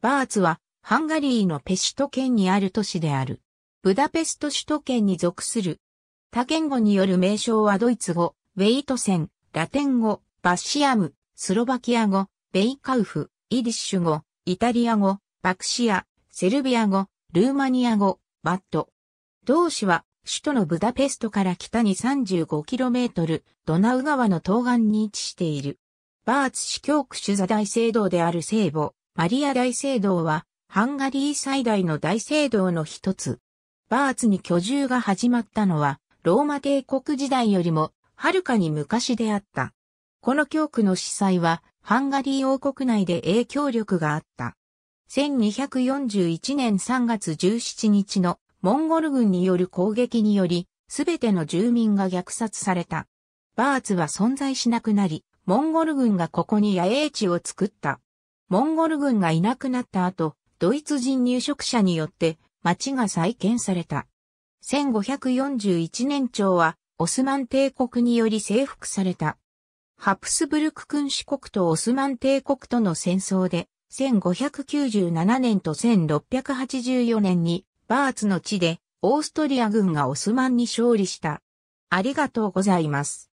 バーツはハンガリーのペシュト県にある都市である。ブダペスト首都圏に属する。他言語による名称はドイツ語、ウェイトセン、ラテン語、バッシアム、スロバキア語、ベイカウフ、イディッシュ語、イタリア語、バクシア、セルビア語、ルーマニア語、バット。同市は首都のブダペストから北に 35km、ドナウ川の東岸に位置している。バーツ市教区主座大聖堂である聖母、マリア大聖堂は、ハンガリー最大の大聖堂の一つ。バーツに居住が始まったのは、ローマ帝国時代よりも、はるかに昔であった。この教区の司祭は、ハンガリー王国内で影響力があった。1241年3月17日のモンゴル軍による攻撃により、すべての住民が虐殺された。バーツは存在しなくなり、モンゴル軍がここに野営地を作った。モンゴル軍がいなくなった後、ドイツ人入植者によって町が再建された。1541年朝はオスマン帝国により征服された。ハプスブルク君主国とオスマン帝国との戦争で、1597年と1684年にバーツの地でオーストリア軍がオスマンに勝利した。ありがとうございます。